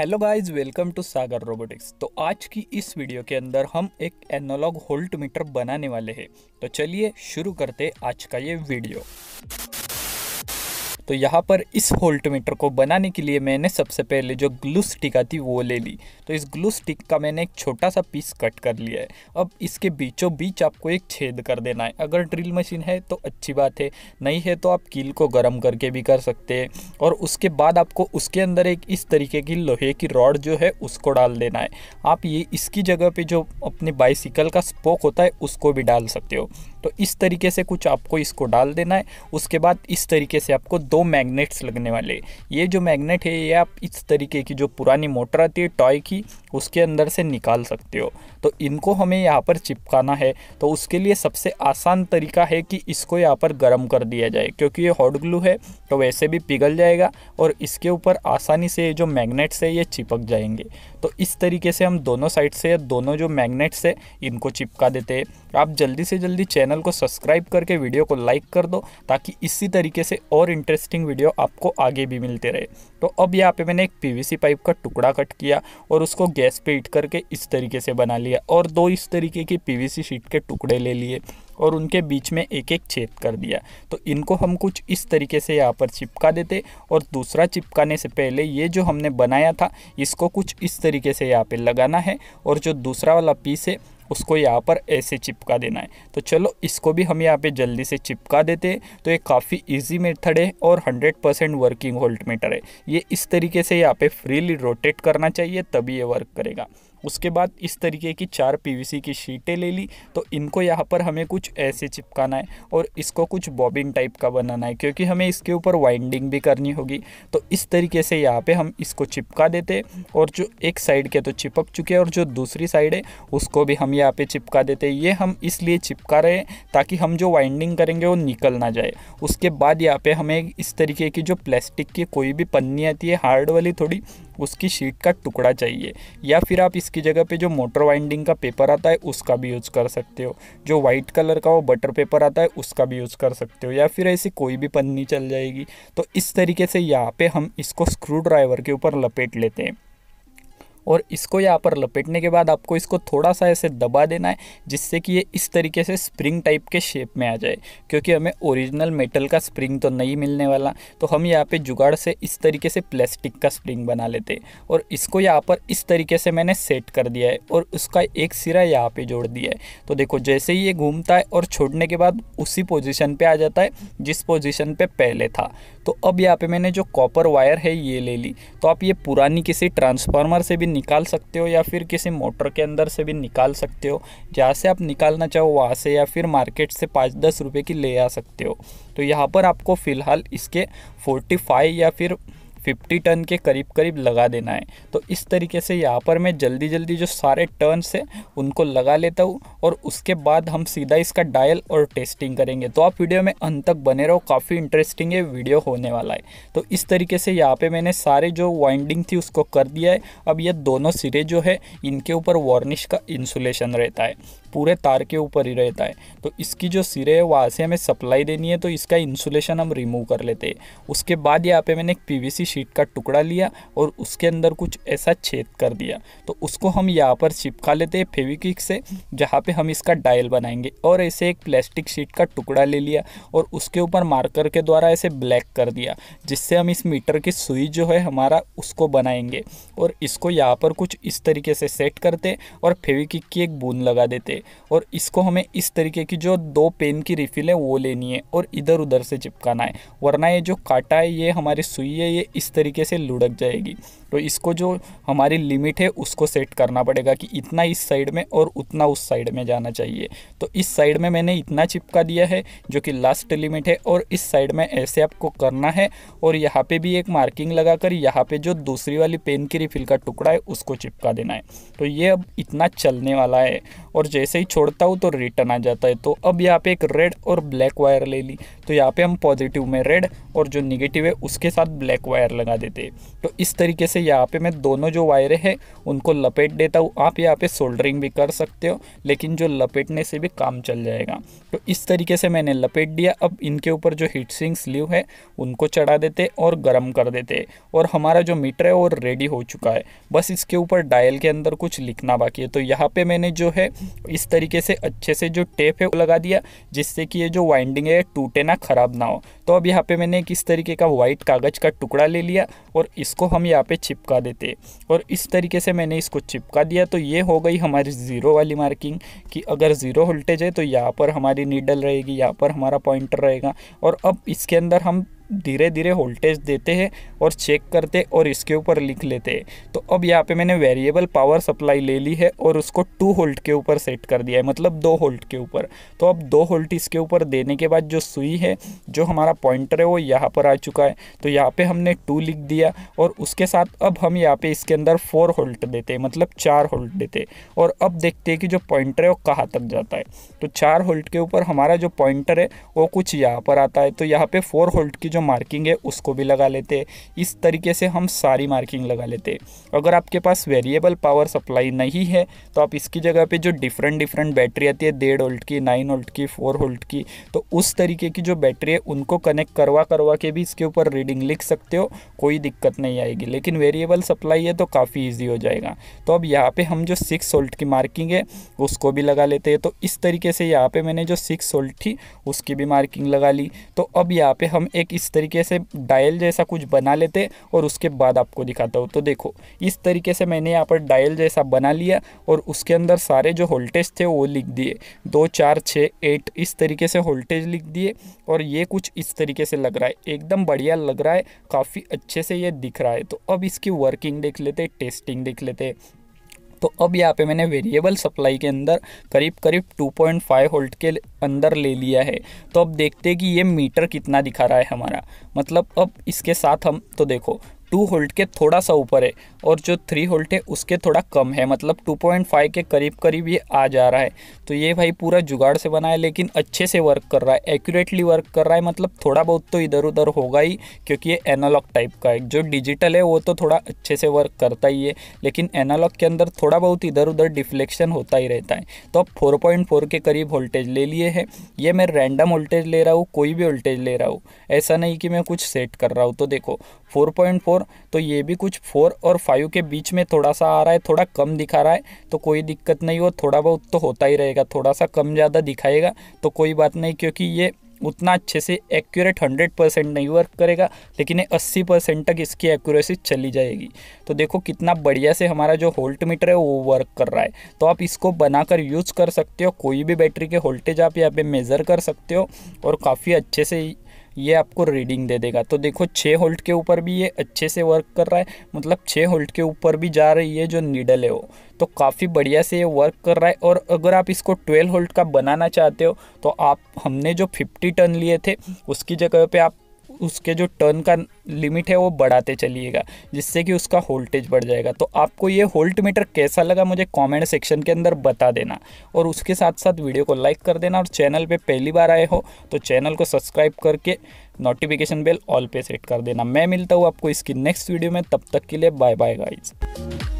hello guys welcome to Sagar robotics तो आज की इस वीडियो के अंदर हम एक एनालॉग होल्ट मीटर बनाने वाले हैं तो चलिए शुरू करते आज का ये वीडियो तो यहाँ पर इस होल्ट मीटर को बनाने के लिए मैंने सबसे पहले जो ग्लू स्टिक आती वो ले ली तो इस ग्लू स्टिक का मैंने एक छोटा सा पीस कट कर लिया है अब इसके बीचों बीच आपको एक छेद कर देना है अगर ड्रिल मशीन है तो अच्छी बात है नहीं है तो आप कील को गर्म करके भी कर सकते हैं और उसके बाद आपको उसके अंदर एक इस तरीके की लोहे की रॉड जो है उसको डाल देना है आप ये इसकी जगह पर जो अपने बाइसिकल का स्पोक होता है उसको भी डाल सकते हो तो इस तरीके से कुछ आपको इसको डाल देना है उसके बाद इस तरीके से आपको दो मैग्नेट्स लगने वाले ये जो मैग्नेट है ये आप इस तरीके की जो पुरानी मोटर आती है टॉय की उसके अंदर से निकाल सकते हो तो इनको हमें यहाँ पर चिपकाना है तो उसके लिए सबसे आसान तरीका है कि इसको यहाँ पर गर्म कर दिया जाए क्योंकि ये हॉट ग्लू है तो वैसे भी पिघल जाएगा और इसके ऊपर आसानी से जो मैग्नेट्स है ये चिपक जाएंगे तो इस तरीके से हम दोनों साइड से दोनों जो मैग्नेट्स है इनको चिपका देते हैं आप जल्दी से जल्दी चैनल को सब्सक्राइब करके वीडियो को लाइक कर दो ताकि इसी तरीके से और इंटरेस्टिंग वीडियो आपको आगे भी मिलते रहे तो अब यहाँ पे मैंने एक पीवीसी पाइप का टुकड़ा कट किया और उसको गैस पे हीट करके इस तरीके से बना लिया और दो इस तरीके की पीवीसी शीट के टुकड़े ले लिए और उनके बीच में एक एक छेद कर दिया तो इनको हम कुछ इस तरीके से यहाँ पर चिपका देते और दूसरा चिपकाने से पहले ये जो हमने बनाया था इसको कुछ इस तरीके से यहाँ पर लगाना है और जो दूसरा वाला पीस है उसको यहाँ पर ऐसे चिपका देना है तो चलो इसको भी हम यहाँ पे जल्दी से चिपका देते हैं तो ये काफ़ी इजी मेथड है और 100% वर्किंग होल्ट मीटर है ये इस तरीके से यहाँ पे फ्रीली रोटेट करना चाहिए तभी ये वर्क करेगा उसके बाद इस तरीके की चार पीवीसी की शीटें ले ली तो इनको यहाँ पर हमें कुछ ऐसे चिपकाना है और इसको कुछ बॉबिन टाइप का बनाना है क्योंकि हमें इसके ऊपर वाइंडिंग भी करनी होगी तो इस तरीके से यहाँ पर हम इसको चिपका देते और जो एक साइड के तो चिपक चुके हैं और जो दूसरी साइड है उसको भी हम यहाँ पर चिपका देते ये हम इसलिए चिपका रहे ताकि हम जो वाइंडिंग करेंगे वो निकल ना जाए उसके बाद यहाँ पर हमें इस तरीके की जो प्लास्टिक की कोई भी पन्नी आती है हार्ड वाली थोड़ी उसकी शीट का टुकड़ा चाहिए या फिर आप इसकी जगह पे जो मोटर वाइंडिंग का पेपर आता है उसका भी यूज़ कर सकते हो जो वाइट कलर का वो बटर पेपर आता है उसका भी यूज़ कर सकते हो या फिर ऐसी कोई भी पन्नी चल जाएगी तो इस तरीके से यहाँ पर हम इसको स्क्रू ड्राइवर के ऊपर लपेट लेते हैं और इसको यहाँ पर लपेटने के बाद आपको इसको थोड़ा सा ऐसे दबा देना है जिससे कि ये इस तरीके से स्प्रिंग टाइप के शेप में आ जाए क्योंकि हमें ओरिजिनल मेटल का स्प्रिंग तो नहीं मिलने वाला तो हम यहाँ पे जुगाड़ से इस तरीके से प्लास्टिक का स्प्रिंग बना लेते और इसको यहाँ पर इस तरीके से मैंने सेट कर दिया है और उसका एक सिरा यहाँ पर जोड़ दिया है तो देखो जैसे ही ये घूमता है और छोड़ने के बाद उसी पोजिशन पर आ जाता है जिस पोजिशन पर पहले था तो अब यहाँ पे मैंने जो कॉपर वायर है ये ले ली तो आप ये पुरानी किसी ट्रांसफार्मर से भी निकाल सकते हो या फिर किसी मोटर के अंदर से भी निकाल सकते हो जहाँ से आप निकालना चाहो वहाँ से या फिर मार्केट से पाँच दस रुपये की ले आ सकते हो तो यहाँ पर आपको फ़िलहाल इसके फोर्टी फाइव या फिर फिफ्टी टन के करीब करीब लगा देना है तो इस तरीके से यहाँ पर मैं जल्दी जल्दी जो सारे टर्न्स हैं उनको लगा लेता हूँ और उसके बाद हम सीधा इसका डायल और टेस्टिंग करेंगे तो आप वीडियो में अंत तक बने रहो काफ़ी इंटरेस्टिंग है वीडियो होने वाला है तो इस तरीके से यहाँ पे मैंने सारे जो वाइंडिंग थी उसको कर दिया है अब ये दोनों सिरे जो है इनके ऊपर वार्निश का इंसुलेशन रहता है पूरे तार के ऊपर ही रहता है तो इसकी जो सिरे है वहाँ से हमें सप्लाई देनी है तो इसका इंसुलेशन हम रिमूव कर लेते हैं उसके बाद यहाँ पे मैंने एक पीवीसी शीट का टुकड़ा लिया और उसके अंदर कुछ ऐसा छेद कर दिया तो उसको हम यहाँ पर चिपका लेते हैं फेविक्विक से जहाँ पे हम इसका डायल बनाएंगे और ऐसे एक प्लास्टिक शीट का टुकड़ा ले लिया और उसके ऊपर मार्कर के द्वारा ऐसे ब्लैक कर दिया जिससे हम इस मीटर की सुई जो है हमारा उसको बनाएंगे और इसको यहाँ पर कुछ इस तरीके से सेट करते और फेविक्विक की एक बूंद लगा देते और इसको हमें इस तरीके की जो दो पेन की रिफिल है वो लेनी है और इधर उधर से चिपकाना है वरना ये जो काटा है ये हमारी सुई है ये इस तरीके से लुढ़क जाएगी तो इसको जो हमारी लिमिट है उसको सेट करना पड़ेगा कि इतना इस साइड में और उतना उस साइड में जाना चाहिए तो इस साइड में मैंने इतना चिपका दिया है जो कि लास्ट लिमिट है और इस साइड में ऐसे आपको करना है और यहाँ पे भी एक मार्किंग लगाकर यहाँ पे जो दूसरी वाली पेन की रिफिल का टुकड़ा है उसको चिपका देना है तो ये अब इतना चलने वाला है और जैसे ही छोड़ता हूँ तो रिटर्न आ जाता है तो अब यहाँ पे एक रेड और ब्लैक वायर ले ली तो यहाँ पे हम पॉजिटिव में रेड और जो निगेटिव है उसके साथ ब्लैक वायर लगा देते तो इस तरीके से यहाँ पे मैं दोनों जो वायरें हैं उनको लपेट देता हूँ आप यहाँ पे सोल्डरिंग भी कर सकते हो लेकिन जो लपेटने से भी काम चल जाएगा तो इस तरीके से मैंने लपेट दिया अब इनके ऊपर जो हीट सिंग स्लीव है उनको चढ़ा देते और गर्म कर देते और हमारा जो मीटर है वो रेडी हो चुका है बस इसके ऊपर डायल के अंदर कुछ लिखना बाकी है तो यहाँ पर मैंने जो है इस तरीके से अच्छे से जो टेप है वो लगा दिया जिससे कि ये जो वाइंडिंग है टूटे ना ख़राब ना हो तो अब यहाँ पे मैंने एक इस तरीके का वाइट कागज़ का टुकड़ा ले लिया और इसको हम यहाँ पे चिपका देते और इस तरीके से मैंने इसको चिपका दिया तो ये हो गई हमारी ज़ीरो वाली मार्किंग कि अगर ज़ीरो वोल्टेज है तो यहाँ पर हमारी नीडल रहेगी यहाँ पर हमारा पॉइंटर रहेगा और अब इसके अंदर हम धीरे धीरे वोल्टेज देते हैं और चेक करते और इसके ऊपर लिख लेते हैं तो अब यहाँ पे मैंने वेरिएबल पावर सप्लाई ले ली है और उसको टू होल्ट के ऊपर सेट कर दिया है मतलब दो होल्ट के ऊपर तो अब दो होल्ट इसके ऊपर देने के बाद जो सुई है जो हमारा पॉइंटर है वो यहाँ पर आ चुका है तो यहाँ पर हमने टू लिख दिया और उसके साथ अब हम यहाँ पर इसके अंदर फोर होल्ट देते हैं मतलब चार होल्ट देते और अब देखते हैं कि जो पॉइंटर है वो कहाँ तक जाता है तो चार होल्ट के ऊपर हमारा जो पॉइंटर है वो कुछ यहाँ पर आता है तो यहाँ पर फोर होल्ट की जो जो मार्किंग है उसको भी लगा लेते इस तरीके से हम सारी मार्किंग लगा लेते अगर आपके पास वेरिएबल पावर सप्लाई नहीं है तो आप इसकी जगह पे जो डिफरेंट डिफरेंट बैटरी आती है डेढ़ वोल्ट की नाइन वोल्ट की फोर वोल्ट की तो उस तरीके की जो बैटरी है उनको कनेक्ट करवा करवा के भी इसके ऊपर रीडिंग लिख सकते हो कोई दिक्कत नहीं आएगी लेकिन वेरिएबल सप्लाई है तो काफ़ी ईजी हो जाएगा तो अब यहाँ पर हम जो सिक्स वोल्ट की मार्किंग है उसको भी लगा लेते हैं तो इस तरीके से यहाँ पर मैंने जो सिक्स वोल्ट थी उसकी भी मार्किंग लगा ली तो अब यहाँ पे हम एक इस तरीके से डायल जैसा कुछ बना लेते और उसके बाद आपको दिखाता हूँ तो देखो इस तरीके से मैंने यहाँ पर डायल जैसा बना लिया और उसके अंदर सारे जो वोल्टेज थे वो लिख दिए दो चार छः एट इस तरीके से वोल्टेज लिख दिए और ये कुछ इस तरीके से लग रहा है एकदम बढ़िया लग रहा है काफ़ी अच्छे से ये दिख रहा है तो अब इसकी वर्किंग देख लेते टेस्टिंग देख लेते तो अब यहाँ पे मैंने वेरिएबल सप्लाई के अंदर करीब करीब 2.5 वोल्ट के अंदर ले लिया है तो अब देखते हैं कि ये मीटर कितना दिखा रहा है हमारा मतलब अब इसके साथ हम तो देखो टू होल्ट के थोड़ा सा ऊपर है और जो थ्री होल्ट है उसके थोड़ा कम है मतलब टू पॉइंट फाइव के करीब करीब ये आ जा रहा है तो ये भाई पूरा जुगाड़ से बना है लेकिन अच्छे से वर्क कर रहा है एक्यूरेटली वर्क कर रहा है मतलब थोड़ा बहुत तो इधर उधर होगा ही क्योंकि ये एनालॉग टाइप का है जो डिजिटल है वो तो थोड़ा अच्छे से वर्क करता ही है लेकिन एनालॉग के अंदर थोड़ा बहुत इधर उधर डिफ्लेक्शन होता ही रहता है तो अब फोर के करीब वोल्टेज ले लिए है ये मैं रैंडम वोल्टेज ले रहा हूँ कोई भी वोल्टेज ले रहा हूँ ऐसा नहीं कि मैं कुछ सेट कर रहा हूँ तो देखो फोर फोर तो ये भी कुछ फोर और फाइव के बीच में थोड़ा सा आ रहा है थोड़ा कम दिखा रहा है तो कोई दिक्कत नहीं हो थोड़ा बहुत तो होता ही रहेगा थोड़ा सा कम ज़्यादा दिखाएगा तो कोई बात नहीं क्योंकि ये उतना अच्छे से एक्यूरेट हंड्रेड परसेंट नहीं वर्क करेगा लेकिन ये अस्सी परसेंट तक इसकी एक्यूरेसी चली जाएगी तो देखो कितना बढ़िया से हमारा जो होल्ट मीटर है वो वर्क कर रहा है तो आप इसको बनाकर यूज़ कर सकते हो कोई भी बैटरी के वोल्टेज आप यहाँ पे मेज़र कर सकते हो और काफ़ी अच्छे से ये आपको रीडिंग दे देगा तो देखो छः होल्ट के ऊपर भी ये अच्छे से वर्क कर रहा है मतलब छः होल्ट के ऊपर भी जा रही है जो नीडल है वो तो काफ़ी बढ़िया से ये वर्क कर रहा है और अगर आप इसको 12 होल्ट का बनाना चाहते हो तो आप हमने जो 50 टन लिए थे उसकी जगह पे आप उसके जो टर्न का लिमिट है वो बढ़ाते चलिएगा जिससे कि उसका होल्टेज बढ़ जाएगा तो आपको ये होल्ट मीटर कैसा लगा मुझे कमेंट सेक्शन के अंदर बता देना और उसके साथ साथ वीडियो को लाइक कर देना और चैनल पे पहली बार आए हो तो चैनल को सब्सक्राइब करके नोटिफिकेशन बेल ऑल पे सेट कर देना मैं मिलता हूँ आपको इसकी नेक्स्ट वीडियो में तब तक के लिए बाय बाय गाइज़